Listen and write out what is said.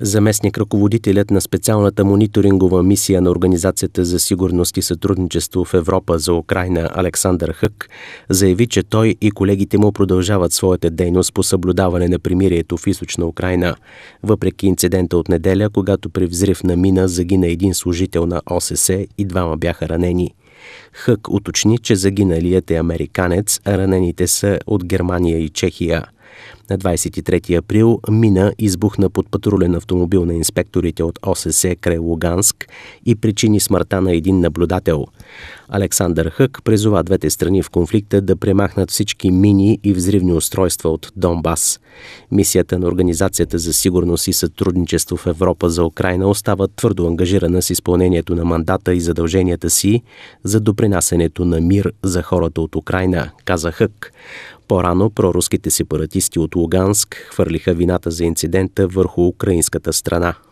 заместник-ръководителят на специалната мониторингова мисия на Организацията за сигурност и сътрудничество в Европа за Украина Александър Хък заяви, че той и колегите му продължават своята дейност по съблюдаване на примирието в източна Украина, въпреки инцидента от неделя, когато при взрив на мина загина един служител на ОСС и двама бяха ранени. Хък уточни, че загиналият е американец, а ранените са от Германия и Чехия. На 23 април мина избухна под патрулен автомобил на инспекторите от ОСС край Луганск и причини смъртта на един наблюдател. Александър Хък призова двете страни в конфликта да премахнат всички мини и взривни устройства от Донбас. Мисията на Организацията за сигурност и сътрудничество в Европа за Украина остава твърдо ангажирана с изпълнението на мандата и задълженията си за допринасенето на мир за хората от Украина, каза Хък. По-рано проруските сепаратисти от Луганск хвърлиха вината за инцидента върху украинската страна.